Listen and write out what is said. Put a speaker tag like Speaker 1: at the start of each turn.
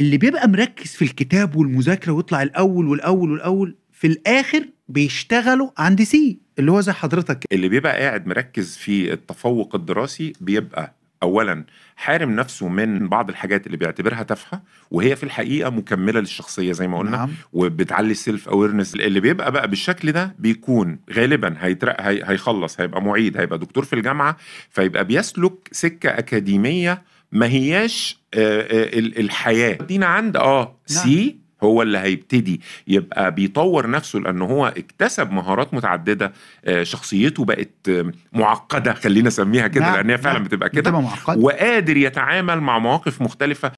Speaker 1: اللي بيبقى مركز في الكتاب والمذاكره ويطلع الاول والاول والاول في الاخر
Speaker 2: بيشتغلوا عند سي اللي هو زي حضرتك اللي بيبقى قاعد مركز في التفوق الدراسي بيبقى اولا حارم نفسه من بعض الحاجات اللي بيعتبرها تافهه وهي في الحقيقه مكمله للشخصيه زي ما قلنا نعم. وبتعلي السيلف اويرنس اللي بيبقى بقى بالشكل ده بيكون غالبا هيترق هي... هيخلص هيبقى معيد هيبقى دكتور في الجامعه فيبقى بيسلك سكه اكاديميه ما هياش آه، آه، الحياه دينا عند اه, آه، نعم. سي هو اللي هيبتدي يبقى بيطور نفسه لان هو اكتسب مهارات متعدده شخصيته بقت معقده خلينا نسميها كده نعم، لان هي فعلا نعم. بتبقى كده وقادر يتعامل مع مواقف مختلفه